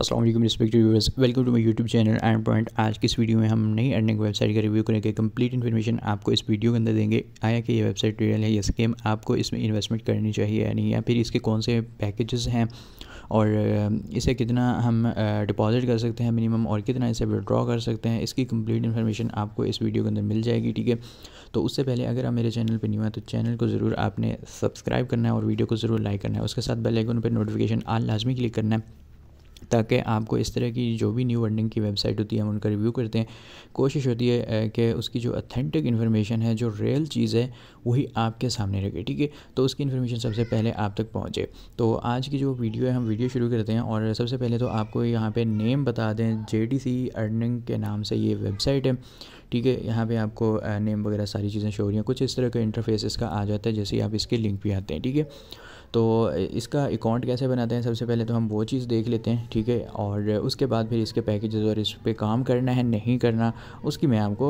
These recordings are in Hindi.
Aslam respect viewers welcome to my YouTube channel and point आज की इस वीडियो में हम नई अर्निंग वेबसाइट का रिव्यू करेंगे कंप्लीट इन्फॉर्मेशन आपको इस वीडियो के अंदर देंगे आया कि ये वेबसाइट रियल है या स्कीम आपको इसमें इन्वेस्टमेंट करनी चाहिए या नहीं या फिर इसके कौन से पैकेजेस हैं और इसे कितना हम डिपॉजिट कर सकते हैं मिनिमम और कितना इसे विड्रॉ कर सकते हैं इसकी कंप्लीट इन्फॉर्मेशन आपको इस वीडियो के अंदर मिल जाएगी ठीक है तो उससे पहले अगर आप मेरे चैनल पर नहीं हुआ तो चैनल को ज़रूर आपने सब्सक्राइब करना है और वीडियो को ज़रूर लाइक करना है उसके साथ बेलैकन पर नोटिफिकेशन आल लाजमी क्लिक करना है ताकि आपको इस तरह की जो भी न्यू अर्निंग की वेबसाइट होती है हम उनका रिव्यू करते हैं कोशिश होती है कि उसकी जो अथेंटिक इन्फॉर्मेशन है जो रियल चीज़ है वही आपके सामने रखे ठीक है तो उसकी इन्फॉर्मेशन सबसे पहले आप तक पहुँचे तो आज की जो वीडियो है हम वीडियो शुरू करते हैं और सबसे पहले तो आपको यहाँ पर नेम बता दें जे अर्निंग के नाम से ये वेबसाइट है ठीक है यहाँ पे आपको नेम वगैरह सारी चीज़ें शो हो रही हैं कुछ इस तरह का इंटरफेस इसका आ जाता है जैसे आप इसके लिंक पे आते हैं ठीक है तो इसका अकाउंट कैसे बनाते हैं सबसे पहले तो हम वो चीज़ देख लेते हैं ठीक है और उसके बाद फिर इसके पैकेजेस और इस पर काम करना है नहीं करना उसकी मैं आपको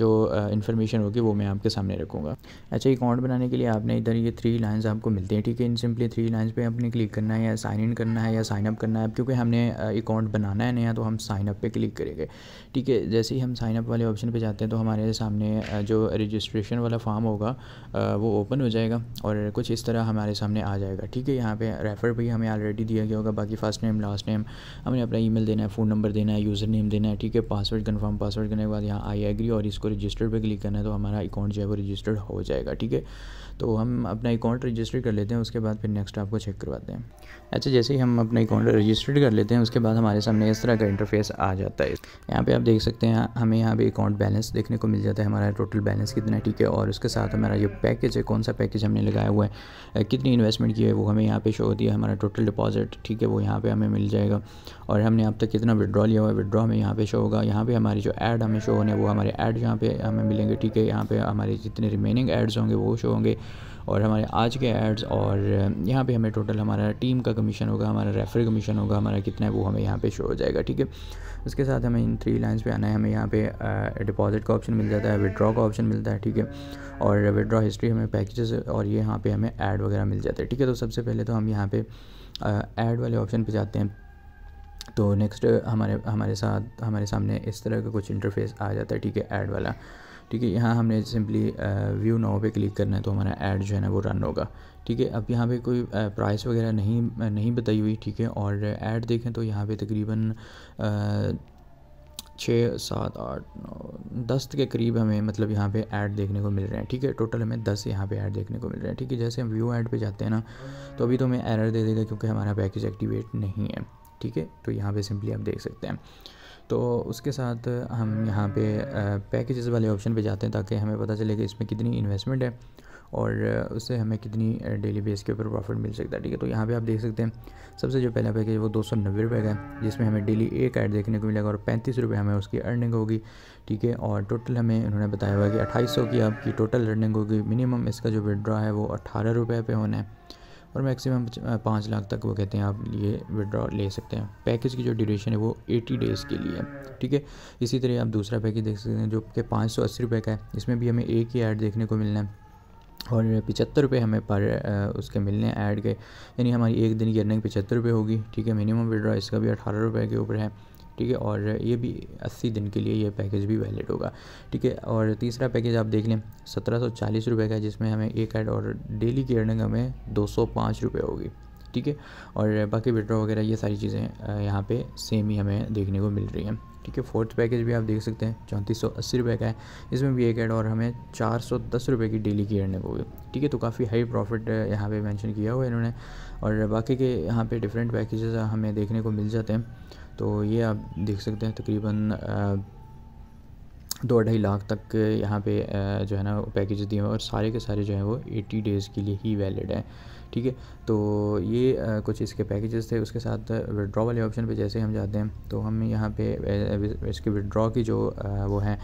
जो इन्फॉर्मेशन होगी वो मैं आपके सामने रखूँगा अच्छा अकाउंट बनाने के लिए आपने इधर ये थ्री लाइन्स आपको मिलते हैं ठीक है इन सिंपली थ्री लाइन्स पर आपने क्लिक करना है या साइन इन करना है या साइन अप करना है क्योंकि हमने अकाउंट बनाना है नया तो हम साइन अप क्लिक करेंगे ठीक है जैसे ही हम साइन अप वाले ऑप्शन पर जाते हैं तो हमारे सामने जो रजिस्ट्रेशन वाला फॉर्म होगा वो ओपन हो जाएगा और कुछ इस तरह हमारे सामने आ जाएगा ठीक है यहाँ पे रेफ़र भी हमें ऑलरेडी दिया गया होगा बाकी फर्स्ट नेम लास्ट नेम हमें अपना ईमेल देना है फ़ोन नंबर देना है यूज़र नेम देना है ठीक है पासवर्ड कन्फर्म पासवर्ड करने के बाद यहाँ आई एग्री और इसको रजिस्टर पर क्लिक करना है तो हमारा अकाउंट जो है वो रजिस्टर्ड हो जाएगा ठीक है तो हम अपना अकाउंट रजिस्टर कर लेते हैं उसके बाद फिर नेक्स्ट आपको चेक करवाते हैं अच्छा जैसे ही हम अपना अकाउंट रजिस्टर्ड कर लेते हैं उसके बाद हमारे सामने इस तरह का इंटरफेस आ जाता है यहाँ पे आप देख सकते हैं हमें यहाँ पे अकाउंट बैलेंस देखने को मिल जाता है हमारा टोटल बैलेंस कितना ठीक है और उसके साथ हमारा जो पैकेज है कौन सा पैकेज हमने लगाया हुआ है कितनी इन्वेस्टमेंट की है वो हमें यहाँ पर शो होती है हमारा टोटल डिपॉजिट ठीक है वो यहाँ पर हमें मिल जाएगा और हमने अब तक कितना विड्रॉ लिया हुआ है विड्रॉ हमें यहाँ पे शो होगा यहाँ पे हमारी जो एड हमें शो होने वो हमारे एड यहाँ पे हमें मिलेंगे ठीक है यहाँ पे हमारे जितने रिमेनिंग एड्स होंगे वो शो होंगे और हमारे आज के एड्स और यहाँ पे हमें टोटल हमारा टीम का कमीशन होगा हमारा रेफरी कमीशन होगा हमारा कितना है वो हमें यहाँ पे शो हो जाएगा ठीक है उसके साथ हमें इन थ्री लाइन्स पे आना है हमें यहाँ पे डिपॉजिट का ऑप्शन मिल जाता है विदड्रॉ का ऑप्शन मिलता है ठीक है और विदड्रॉ हिस्ट्री हमें पैकेजेस और ये यहाँ पर हमें ऐड वगैरह मिल जाता है ठीक है तो सबसे पहले तो हम यहाँ पर ऐड वाले ऑप्शन पर जाते हैं तो नेक्स्ट हमारे हमारे साथ हमारे सामने इस तरह का कुछ इंटरफेस आ जाता है ठीक है ऐड वाला ठीक है यहाँ हमने सिंपली व्यू नाव पे क्लिक करना है तो हमारा ऐड जो है ना वो रन होगा ठीक है अब यहाँ पे कोई प्राइस वगैरह नहीं नहीं बताई हुई ठीक है और ऐड देखें तो यहाँ पे तकरीबन छः सात आठ नौ दस के करीब हमें मतलब यहाँ पे ऐड देखने को मिल रहे हैं ठीक है टोटल हमें दस यहाँ पे ऐड देखने को मिल रहे हैं ठीक है जैसे हम व्यू ऐड पे जाते हैं ना तो अभी तो हमें एरर दे देगा क्योंकि हमारा पैकेज एक्टिवेट नहीं है ठीक है तो यहाँ पे सिंपली आप देख सकते हैं तो उसके साथ हम यहाँ पे पैकेजेस वाले ऑप्शन पे जाते हैं ताकि हमें पता चले कि इसमें कितनी इन्वेस्टमेंट है और उससे हमें कितनी डेली बेस के ऊपर प्रॉफिट मिल सकता है ठीक है तो यहाँ पे आप देख सकते हैं सबसे जो पहला पैकेज वो दो सौ नब्बे रुपये का है जिसमें हमें डेली एक ऐड देखने को मिलेगा और पैंतीस रुपये हमें उसकी अर्निंग होगी ठीक है और टोटल हमें उन्होंने बताया हुआ कि अट्ठाईस सौ की आपकी टोटल अर्निंग होगी मिनिमम इसका जो विड्रा है वो अट्ठारह रुपये पे होना है और मैक्सिमम पाँच लाख तक वो कहते हैं आप ये विड्रॉ ले सकते हैं पैकेज की जो ड्यूरेशन है वो एटी डेज़ के लिए है ठीक है इसी तरह आप दूसरा पैकेज देख सकते हैं जो कि पाँच सौ अस्सी रुपये का है इसमें भी हमें एक ही ऐड देखने को मिलना है और पचहत्तर रुपये हमें पर उसके मिलने ऐड के यानी हमारी एक दिन की अर्निंग पचहत्तर रुपये होगी ठीक है मिनिमम विड्रॉ इसका भी अठारह रुपये के ऊपर है ठीक है और ये भी अस्सी दिन के लिए ये पैकेज भी वैलिड होगा ठीक है और तीसरा पैकेज आप देख लें सत्रह सौ चालीस रुपये का जिसमें हमें एक ऐड और डेली की अर्निंग हमें दो सौ पाँच रुपये होगी ठीक है और बाकी विड्रॉ वगैरह ये सारी चीज़ें यहाँ पे सेम ही हमें देखने को मिल रही हैं ठीक है फोर्थ पैकेज भी आप देख सकते हैं चौंतीस सौ अस्सी रुपये का है इसमें भी एक ऐड और हमें चार सौ दस रुपये की डेली की अर्निंग होगी ठीक है तो काफ़ी हाई प्रॉफिट यहाँ पे मेंशन किया हुआ है इन्होंने और बाकी के यहाँ पे डिफरेंट पैकेजेस हमें देखने को मिल जाते हैं तो ये आप देख सकते हैं तकरीबन दो ढाई लाख तक यहाँ पे जो है ना पैकेज दिए हैं और सारे के सारे जो हैं वो 80 डेज़ के लिए ही वैलिड हैं ठीक है तो ये कुछ इसके पैकेजेस थे उसके साथ विड्रॉ वाले ऑप्शन पे जैसे हम जाते हैं तो हम यहाँ पे इसके विड्रॉ की जो वो है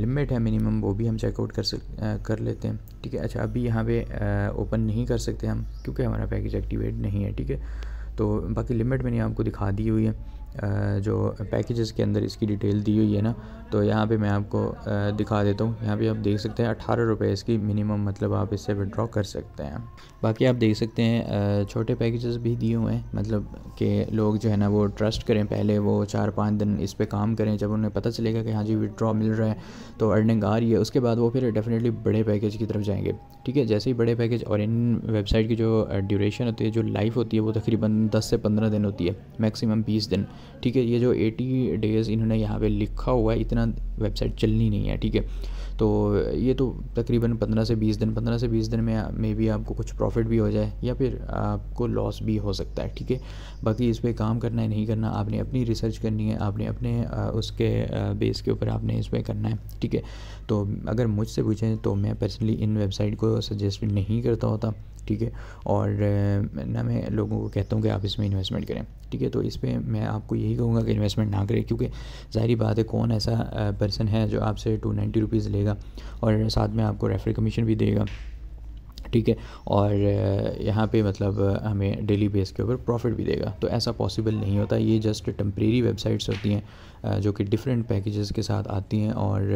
लिमिट है मिनिमम वो भी हम चेकआउट कर सक कर लेते हैं ठीक है अच्छा अभी यहाँ पर ओपन नहीं कर सकते हम क्योंकि हमारा पैकेज एक्टिवेट नहीं है ठीक है तो बाकी लिमिट मैंने आपको दिखा दी हुई है जो पैकेजेस के अंदर इसकी डिटेल दी हुई है ना तो यहाँ पे मैं आपको दिखा देता हूँ यहाँ पे आप देख सकते हैं अठारह रुपये इसकी मिनिमम मतलब आप इससे विड्रॉ कर सकते हैं बाकी आप देख सकते हैं छोटे पैकेजेस भी दिए हुए हैं मतलब कि लोग जो है ना वो ट्रस्ट करें पहले वो चार पाँच दिन इस पर काम करें जब उन्हें पता चलेगा कि हाँ जी विड्रॉ मिल रहा है तो अर्निंग आ रही है उसके बाद वो फिर डेफिनेटली बड़े पैकेज की तरफ जाएंगे ठीक है जैसे ही बड़े पैकेज और इन वेबसाइट की जो ड्यूरेशन होती है जो लाइफ होती है वो तकरीबन दस से पंद्रह दिन होती है मैक्सिमम बीस दिन ठीक है ये जो एटी डेज़ इन्होंने यहाँ पे लिखा हुआ है इतना वेबसाइट चलनी नहीं है ठीक है तो ये तो तकरीबन पंद्रह से बीस दिन पंद्रह से बीस दिन में मे भी आपको कुछ प्रॉफिट भी हो जाए या फिर आपको लॉस भी हो सकता है ठीक है बाकी इस पर काम करना है नहीं करना आपने अपनी रिसर्च करनी है आपने अपने उसके बेस के ऊपर आपने इस पर करना है ठीक है तो अगर मुझसे पूछें तो मैं पर्सनली इन वेबसाइट को सजेस्ट नहीं करता होता ठीक है और ना मैं लोगों को कहता हूँ कि आप इसमें इन्वेस्टमेंट करें ठीक है तो इस पर मैं आपको यही कहूँगा कि इन्वेस्टमेंट ना करें क्योंकि जाहिर बात है कौन ऐसा पर्सन है जो आपसे टू नाइन्टी रुपीज़ लेगा और साथ में आपको रेफर कमीशन भी देगा ठीक है और यहाँ पे मतलब हमें डेली बेस के ऊपर प्रॉफिट भी देगा तो ऐसा पॉसिबल नहीं होता ये जस्ट टम्प्रेरी वेबसाइट्स होती हैं जो कि डिफरेंट पैकेजेस के साथ आती हैं और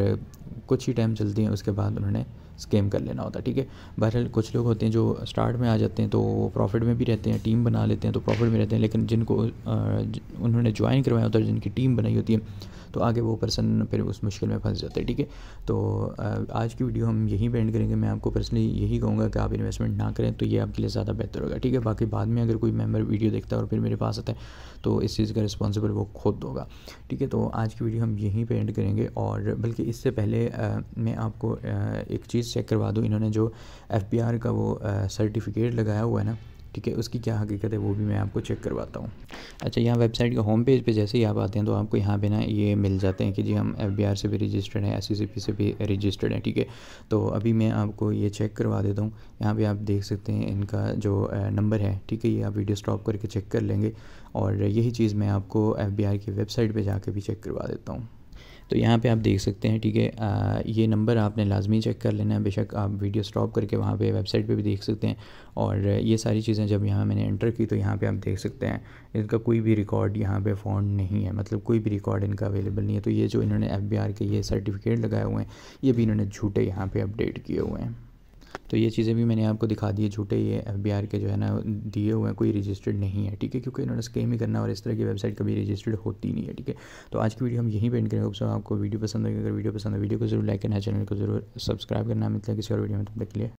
कुछ ही टाइम चलती हैं उसके बाद उन्होंने स्कैम कर लेना होता है ठीक है बहरहाल कुछ लोग होते हैं जो स्टार्ट में आ जाते हैं तो प्रॉफिट में भी रहते हैं टीम बना लेते हैं तो प्रॉफिट में रहते हैं लेकिन जिनको उन्होंने ज्वाइन करवाया होता है जिनकी टीम बनाई होती है तो आगे वो पर्सन फिर उस मुश्किल में फंस जाता है ठीक है तो आज की वीडियो हम यहीं पेंड एंड करेंगे मैं आपको पर्सनली यही कहूँगा कि आप इन्वेस्टमेंट ना करें तो ये आपके लिए ज़्यादा बेहतर होगा ठीक है बाकी बाद में अगर कोई मेम्बर वीडियो देखता है और फिर मेरे पास आता है तो इस चीज़ का रिस्पॉन्सिबल वो खुद होगा ठीक है तो आज की वीडियो हम यहीं पर एंड करेंगे और बल्कि इससे पहले आ, मैं आपको आ, एक चीज़ चेक करवा दो इन्होंने जो एफ का वो सर्टिफिकेट लगाया हुआ है ना ठीक है उसकी क्या हकीकत है वो भी मैं आपको चेक करवाता हूँ अच्छा यहाँ वेबसाइट के होम पेज पे जैसे ही आप आते हैं तो आपको यहाँ पे ना ये मिल जाते हैं कि जी हम एफ से भी रजिस्टर्ड हैं एस से भी रजिस्टर्ड हैं ठीक है तो अभी मैं आपको ये चेक करवा देता हूँ यहाँ पे आप देख सकते हैं इनका जो नंबर है ठीक है ये आप वीडियो स्टॉप करके चेक कर लेंगे और यही चीज़ मैं आपको एफ की वेबसाइट पर जाके भी चेक करवा देता हूँ तो यहाँ पे आप देख सकते हैं ठीक है ये नंबर आपने लाजमी चेक कर लेना है बेशक आप वीडियो स्टॉप करके वहाँ पे वेबसाइट पे भी देख सकते हैं और ये सारी चीज़ें जब यहाँ मैंने एंटर की तो यहाँ पे आप देख सकते हैं इनका कोई भी रिकॉर्ड यहाँ पे फोन नहीं है मतलब कोई भी रिकॉर्ड इनका अवेलेबल नहीं है तो ये जो इन्होंने एफ के ये सर्टिफिकेट लगाए हुए हैं ये भी इन्होंने झूठे यहाँ पर अपडेट किए हुए हैं तो ये चीज़ें भी मैंने आपको दिखा दी है झूठे ये एफ के जो है ना दिए हुए हैं कोई रजिस्टर्ड नहीं है ठीक है क्योंकि इन्होंने स्केम ही करना और इस तरह की वेबसाइट कभी रजिस्टर्ड होती नहीं है ठीक है तो आज की वीडियो हम यहीं पेंट करेंगे उसमें आपको वीडियो पसंद होगी अगर वीडियो पसंद है वीडियो को जरूर लाइक करना चैनल को जरूर सब्सक्राइब करना मिलता है किसी और वीडियो में तब तक के लिए